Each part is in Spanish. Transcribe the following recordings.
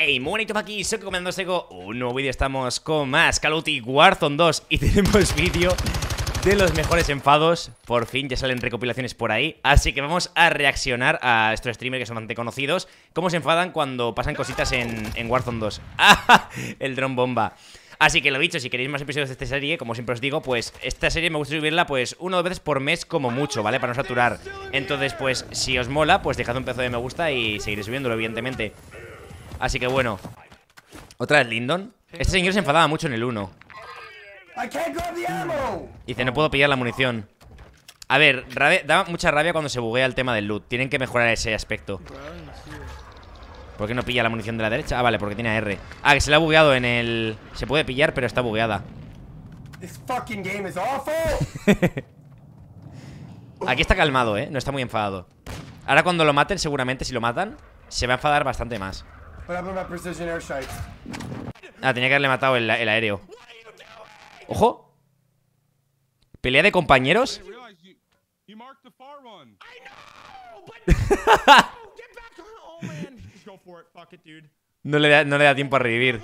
Hey, muy aquí, soy Comando Sego! un nuevo vídeo, estamos con más Call of Duty Warzone 2 Y tenemos vídeo de los mejores enfados, por fin ya salen recopilaciones por ahí Así que vamos a reaccionar a estos streamers que son bastante conocidos Cómo se enfadan cuando pasan cositas en, Warzone 2 ¡Ajá! ¡Ah! El dron bomba Así que lo dicho, si queréis más episodios de esta serie, como siempre os digo, pues esta serie me gusta subirla pues una o dos veces por mes como mucho, ¿vale? Para no saturar. Entonces, pues si os mola, pues dejad un pedazo de me gusta y seguiré subiéndolo, evidentemente. Así que bueno Otra vez Lindon Este señor se enfadaba mucho en el 1 Dice, no puedo pillar la munición A ver, da mucha rabia cuando se buguea el tema del loot Tienen que mejorar ese aspecto ¿Por qué no pilla la munición de la derecha? Ah, vale, porque tiene R Ah, que se le ha bugueado en el... Se puede pillar, pero está bugueada Aquí está calmado, ¿eh? No está muy enfadado Ahora cuando lo maten, seguramente, si lo matan Se va a enfadar bastante más Ah, tenía que haberle matado el, aéreo. ¡Ojo! ¿Pelea de compañeros? no, le da, no le da tiempo a revivir.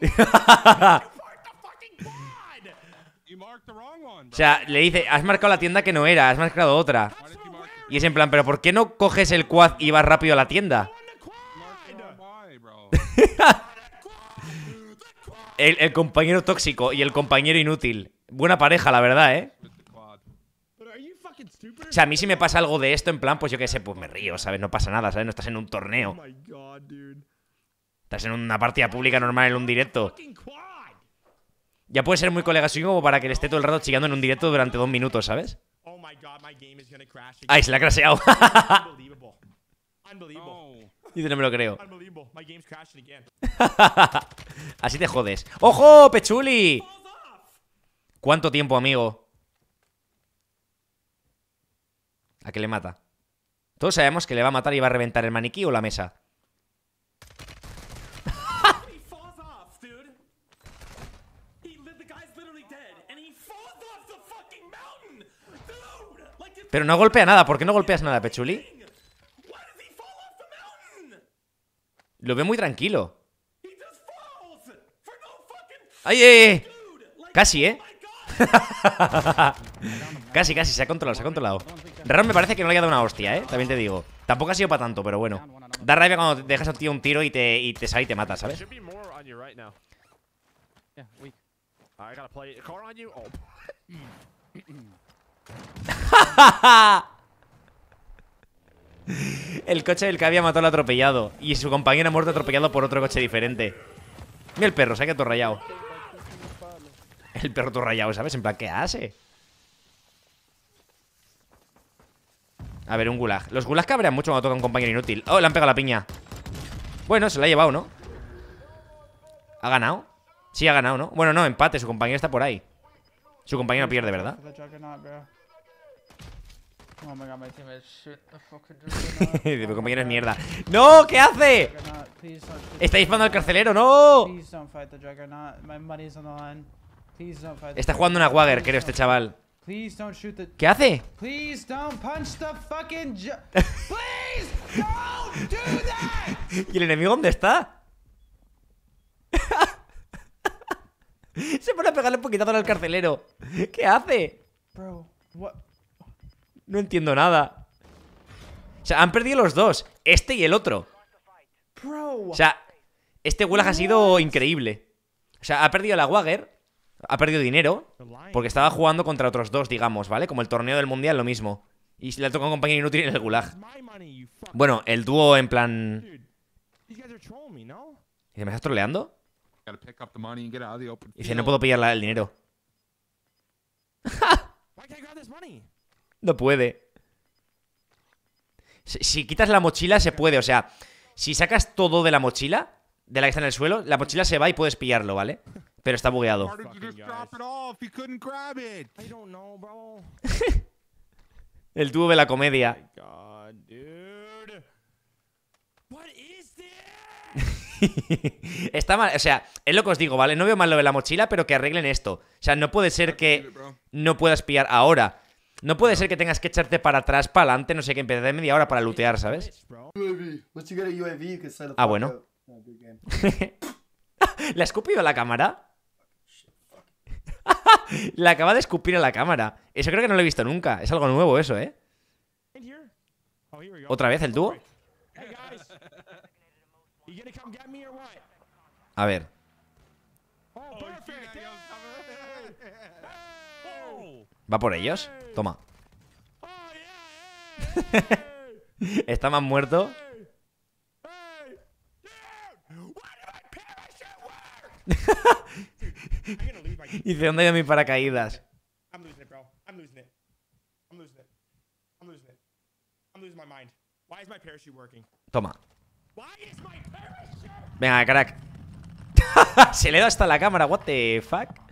o sea, le dice, has marcado la tienda que no era, has marcado otra. Y es en plan, pero ¿por qué no coges el quad y vas rápido a la tienda? el, compañero tóxico y el compañero inútil. Buena pareja, la verdad, ¿eh? O sea, a mí si me pasa algo de esto, en plan, pues yo qué sé, pues me río, ¿sabes? No pasa nada, ¿sabes? No estás en un torneo. Estás en una partida pública normal en un directo. Ya puede ser muy colega suyo como para que le esté todo el rato chillando en un directo durante dos minutos, ¿sabes? Oh Ay, se la ha craseado. Dice, no me lo creo. Así te jodes. ¡Ojo, Pechuli! ¿Cuánto tiempo, amigo? ¿A qué le mata? Todos sabemos que le va a matar y va a reventar el maniquí o la mesa. Pero no golpea nada. ¿Por qué no golpeas nada, Pechuli? Lo ve muy tranquilo. ¡Ay, ay, eh, ay! Eh, eh. Casi, ¿eh? Oh casi, casi, se ha controlado, se ha controlado. Raro me parece que no le haya dado una hostia, ¿eh? También te digo. Tampoco ha sido para tanto, pero bueno. Da rabia cuando te dejas a un tío un tiro y te, y te sale y te mata, ¿sabes? El coche del que había matado al atropellado. Y su compañero ha muerto atropellado por otro coche diferente. Mira el perro, se ha quedado rayado. El perro todo rayado, ¿sabes? En plan, ¿qué hace? A ver, un gulag. Los gulags cabrean mucho cuando toca un compañero inútil. Oh, le han pegado la piña. Bueno, se la ha llevado, ¿no? ¿Ha ganado? Sí, ha ganado, ¿no? Bueno, no, empate. Su compañero está por ahí. Su compañero pierde, ¿verdad? Oh my god, my teammate. Shit, the fucking Dime, compañero, es mierda. ¡No! ¿Qué hace? Está disparando al carcelero, ¡no! Está jugando una Wagger, creo, este chaval. ¿Qué hace? ¿Y el enemigo dónde está? Se pone a pegarle un poquitazo al carcelero. ¿Qué hace? Bro, what? No entiendo nada. O sea, han perdido los dos. Este y el otro. O sea, este Gulag ha sido increíble. O sea, ha perdido la Wager Ha perdido dinero. Porque estaba jugando contra otros dos, digamos, ¿vale? Como el torneo del mundial, lo mismo. Y le ha tocado un compañero inútil en el Gulag. Bueno, el dúo en plan. ¿Y me estás troleando? Dice, no puedo pillarle el dinero. No puede. Si, quitas la mochila, se puede. O sea, si sacas todo de la mochila, de la que está en el suelo, la mochila se va y puedes pillarlo, ¿vale? Pero está bugueado. el tubo de la comedia. Está mal, o sea, es lo que os digo, ¿vale? No veo mal lo de la mochila, pero que arreglen esto. O sea, no puede ser que no puedas pillar ahora. No puede ser que tengas que echarte para atrás, para adelante, no sé qué, empezar de media hora para lootear, ¿sabes? E e ah, bueno. ¿La ha escupido a la cámara? la acaba de escupir a la cámara. Eso creo que no lo he visto nunca. Es algo nuevo eso, ¿eh? Oh, ¿Otra vez el dúo? A ver. Oh, oh, ¿Va por ellos? Toma. Está más muerto. ¿Y de dónde hay mis paracaídas? Toma. Venga, crack. Se le da hasta la cámara, what the fuck.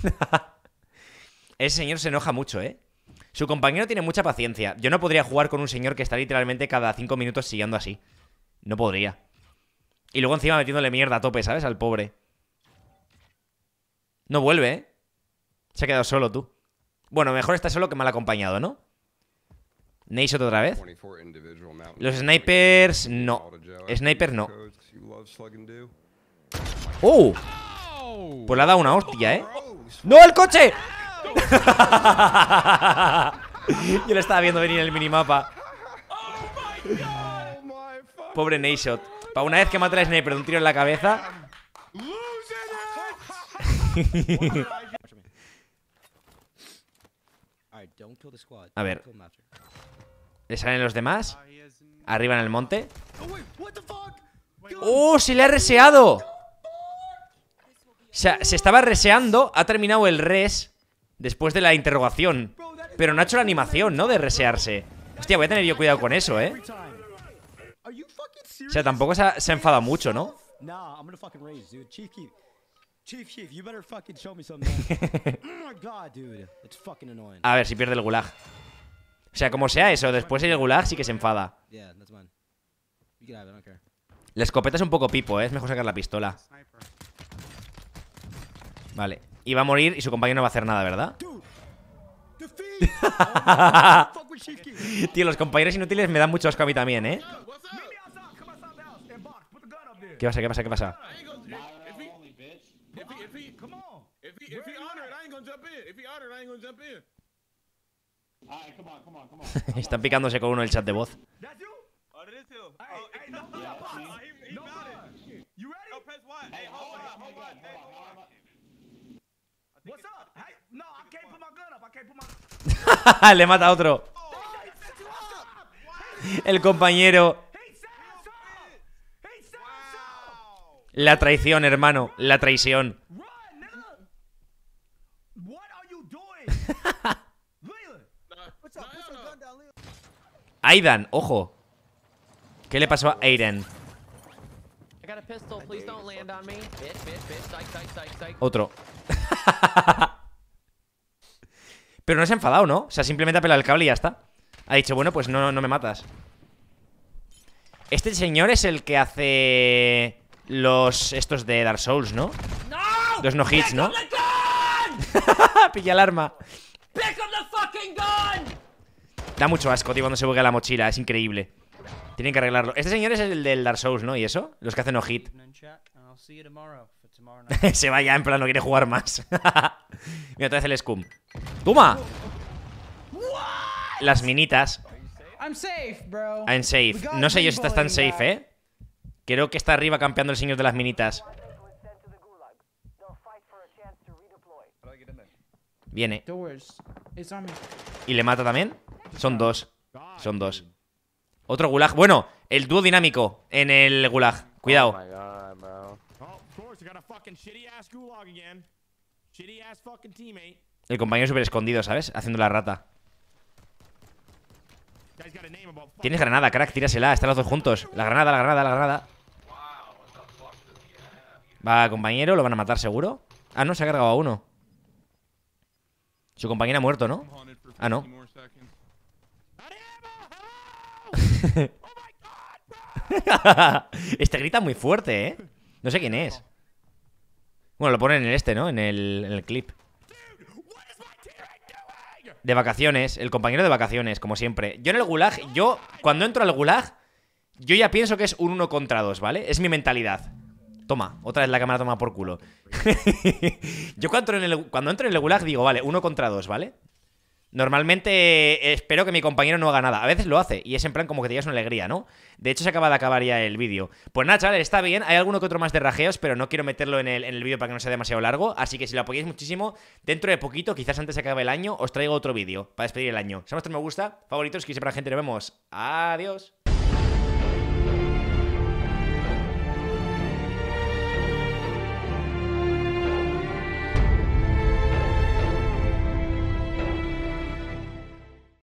Ese señor se enoja mucho, ¿eh? Su compañero tiene mucha paciencia. Yo no podría jugar con un señor que está literalmente cada cinco minutos siguiendo así. No podría. Y luego encima metiéndole mierda a tope, ¿sabes? Al pobre. No vuelve, ¿eh? Se ha quedado solo tú. Bueno, mejor está solo que mal acompañado, ¿no? Nation otra vez. Los snipers no. Sniper no. ¡Oh! ¡Oh! Pues le ha dado una hostia, ¿eh? ¡No, el coche! Yo lo estaba viendo venir en el minimapa. Pobre Nayshot. Para una vez que mata a sniper de un tiro en la cabeza. A ver. ¿Le salen los demás? Arriba en el monte. ¡Oh! ¡Oh ¡Se le ha reseado! O sea, se estaba reseando, ha terminado el res después de la interrogación. Pero no ha hecho la animación, ¿no? De researse. Hostia, voy a tener yo cuidado con eso, ¿eh? O sea, tampoco se ha, enfadado mucho, ¿no? a ver si pierde el gulag. O sea, como sea eso, después el gulag sí que se enfada. La escopeta es un poco pipo, ¿eh? Es mejor sacar la pistola. Vale. Y va a morir y su compañero no va a hacer nada, ¿verdad? Tío, los compañeros inútiles me dan mucho asco a mí también, ¿eh? ¿Qué pasa? ¿Qué pasa? ¿Qué pasa? Están picándose con uno el chat de voz. Le mata a otro. El compañero. La traición, hermano. La traición. Aidan, ojo. ¿Qué le pasó a Aiden? Otro. Pero no se ha enfadado, ¿no? O sea, simplemente ha pelado el cable y ya está. Ha dicho, bueno, pues no, no me matas. Este señor es el que hace los estos de Dark Souls, ¿no? no los no hits, ¿no? Pilla el arma. Da mucho asco, tío, cuando se buguea la mochila, es increíble. Tienen que arreglarlo. Este señor es el del Dark Souls, ¿no? ¿Y eso? Los que hacen no hit. Se va ya, en plan, no quiere jugar más. Mira, otra vez el scum. ¡Toma! Las minitas. I'm safe, bro. I'm safe. No sé yo si estás tan safe, ¿eh? Creo que está arriba campeando el señor de las minitas. Viene. ¿Y le mata también? Son dos. Son dos. Otro gulag. Bueno, el dúo dinámico en el gulag. Cuidado. Oh el compañero súper escondido, ¿sabes? Haciendo la rata. Tienes granada, crack, tírasela, están los dos juntos. La granada, la granada, la granada. Va, compañero, lo van a matar seguro. Ah, no, se ha cargado a uno. Su compañero ha muerto, ¿no? Ah, no. este grita muy fuerte, ¿eh? No sé quién es. Bueno, lo ponen en este, ¿no? En el, clip. De vacaciones, el compañero de vacaciones, como siempre. Yo en el gulag, yo, cuando entro al gulag, yo ya pienso que es un uno contra dos, ¿vale? Es mi mentalidad. Toma, otra vez la cámara toma por culo. yo cuando entro, en el, cuando entro en el gulag digo, vale, uno contra dos, ¿vale? Normalmente eh, espero que mi compañero no haga nada. A veces lo hace y es en plan como que te llevas una alegría, ¿no? De hecho, se acaba de acabar ya el vídeo. Pues nada, chavales, está bien. Hay alguno que otro más de rajeos, pero no quiero meterlo en el, vídeo para que no sea demasiado largo. Así que si lo apoyáis muchísimo, dentro de poquito, quizás antes se acabe el año, os traigo otro vídeo para despedir el año. Si os me gusta, favoritos, que para la gente nos vemos. Adiós.